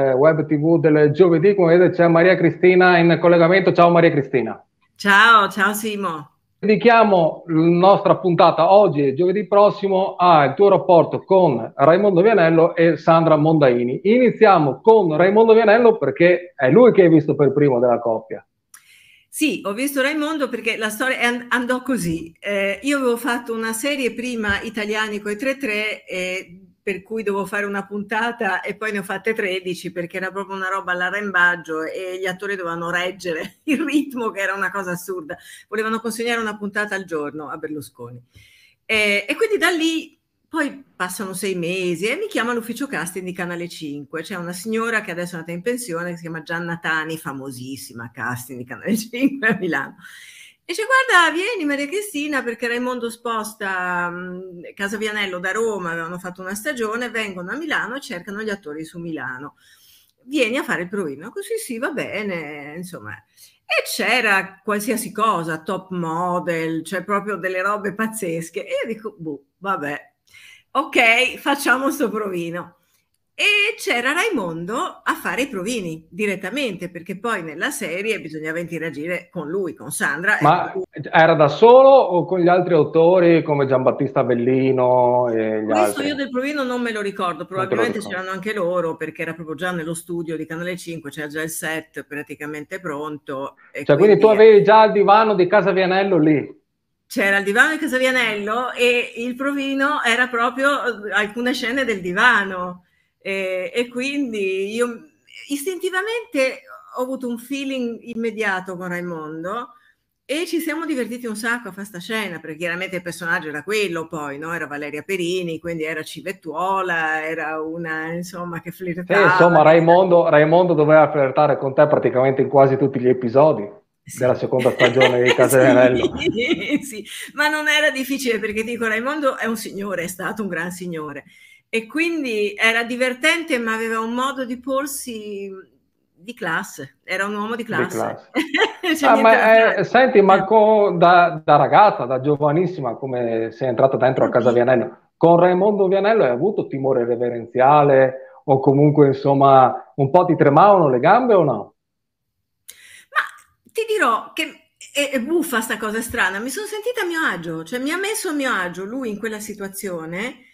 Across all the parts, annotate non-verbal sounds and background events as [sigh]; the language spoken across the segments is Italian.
Eh, web tv del giovedì, come vedete c'è Maria Cristina in collegamento. Ciao Maria Cristina. Ciao, ciao Simo. Dedichiamo la nostra puntata oggi giovedì prossimo al tuo rapporto con Raimondo Vianello e Sandra Mondaini. Iniziamo con Raimondo Vianello perché è lui che hai visto per primo della coppia. Sì, ho visto Raimondo perché la storia andò così. Eh, io avevo fatto una serie prima, Italianico e 3-3, e per cui dovevo fare una puntata e poi ne ho fatte 13 perché era proprio una roba all'arrembaggio e gli attori dovevano reggere [laughs] il ritmo che era una cosa assurda. Volevano consegnare una puntata al giorno a Berlusconi. Eh, e quindi da lì poi passano sei mesi e mi chiama l'ufficio casting di Canale 5. C'è una signora che adesso è andata in pensione che si chiama Gianna Tani, famosissima casting di Canale 5 [laughs] a Milano dice guarda vieni Maria Cristina perché Raimondo sposta Casa Vianello da Roma, avevano fatto una stagione, vengono a Milano e cercano gli attori su Milano. Vieni a fare il provino, così sì va bene, insomma. E c'era qualsiasi cosa, top model, cioè proprio delle robe pazzesche. E io dico, boh, vabbè, ok, facciamo sto provino. E c'era Raimondo a fare i provini direttamente, perché poi nella serie bisognava interagire con lui, con Sandra. Ma era da solo o con gli altri autori come Giambattista Bellino? E gli Questo altri? io del provino non me lo ricordo, probabilmente lo ricordo. c'erano anche loro, perché era proprio già nello studio di Canale 5, c'era già il set praticamente pronto. cioè, quindi, tu avevi già il divano di Casa Vianello lì? c'era il divano di Casa Vianello e il provino era proprio eh, alcune scene del divano. E, e quindi io istintivamente ho avuto un feeling immediato con Raimondo e ci siamo divertiti un sacco a fare sta scena, perché chiaramente il personaggio era quello poi, no? Era Valeria Perini, quindi era civettuola, era una, insomma, che flirtava. Eh, insomma, Raimondo, Raimondo doveva flirtare con te praticamente in quasi tutti gli episodi sì. della seconda stagione di Caserello. [laughs] sì, sì, ma non era difficile, perché dico, Raimondo è un signore, è stato un gran signore e quindi era divertente ma aveva un modo di porsi di classe, era un uomo di classe. Di classe. [laughs] Cioè, ah, eh, ma, eh, senti, ma co, da, da, ragazza, da giovanissima, come sei entrata dentro a casa Vianello, con Raimondo Vianello hai avuto timore reverenziale o comunque insomma un po' ti tremavano le gambe o no? Ma ti dirò che è, è buffa sta cosa strana, mi sono sentita a mio agio, cioè mi ha messo a mio agio lui in quella situazione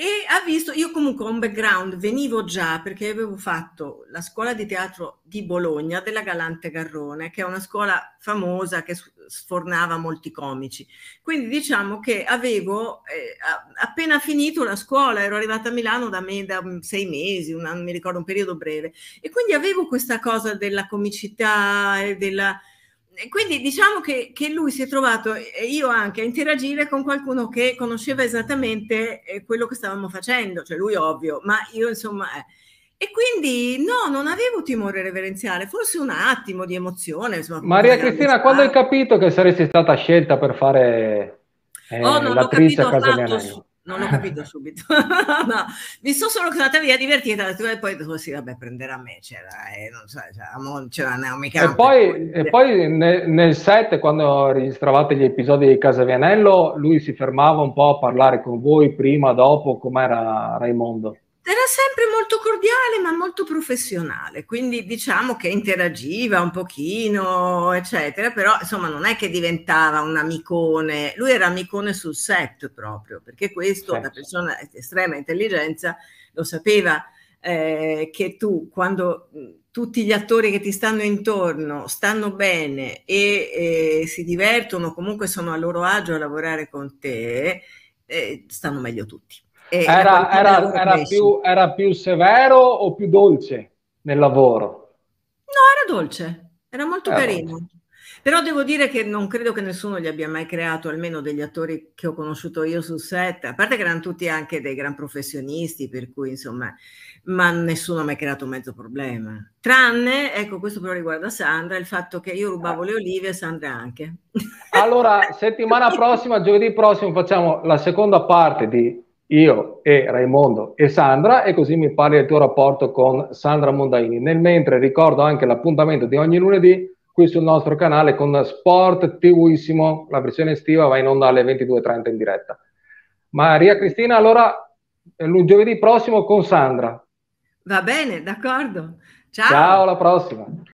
e ha visto, io comunque ho un background, venivo già perché avevo fatto la scuola di teatro di Bologna della Galante Garrone, che è una scuola famosa che sfornava molti comici. Quindi diciamo che avevo eh, appena finito la scuola, ero arrivata a Milano da, me, da sei mesi, una, mi ricordo un periodo breve, e quindi avevo questa cosa della comicità e della quindi diciamo che, che, lui si è trovato, io anche, a interagire con qualcuno che conosceva esattamente eh, quello che stavamo facendo, cioè lui ovvio, ma io insomma... Eh. E quindi no, non avevo timore reverenziale, forse un attimo di emozione. Insomma, Maria Cristina, quando hai capito che saresti stata scelta per fare eh, oh, non l'attrice a Casagnanello? non l'ho capito subito. [laughs] no, mi sono solo andata via divertita e eh, poi così, vabbè, prenderà me. C'era, eh, non so, cioè, c'era, c'era Naomi Campbell. E poi, e poi nel, nel set, quando registravate gli episodi di Casa Vianello, lui si fermava un po' a parlare con voi prima, dopo, com'era Raimondo? Era sempre molto cordiale ma molto professionale, quindi diciamo che interagiva un pochino, eccetera, però insomma non è che diventava un amicone, lui era amicone sul set proprio, perché questo certo. da persona di estrema intelligenza lo sapeva eh, che tu quando tutti gli attori che ti stanno intorno stanno bene e eh, si divertono, comunque sono a loro agio a lavorare con te, eh, stanno meglio tutti. Eh, era, era, era, più, era, più, severo o più dolce nel lavoro? No, era dolce, era molto carino. Dolce. Però devo dire che non credo che nessuno gli abbia mai creato, almeno degli attori che ho conosciuto io sul set, a parte che erano tutti anche dei gran professionisti, per cui insomma, ma nessuno ha mai creato mezzo problema. Tranne, ecco, questo però riguarda Sandra, il fatto che io rubavo le olive e Sandra anche. Allora, settimana [laughs] prossima, giovedì prossimo, facciamo la seconda parte di io e Raimondo e Sandra e così mi parli del tuo rapporto con Sandra Mondaini. Nel mentre ricordo anche l'appuntamento di ogni lunedì qui sul nostro canale con Sport TVissimo, la versione estiva va in onda alle 22.30 in diretta. Maria Cristina, allora giovedì prossimo con Sandra. Va bene, d'accordo. Ciao. Ciao, alla prossima.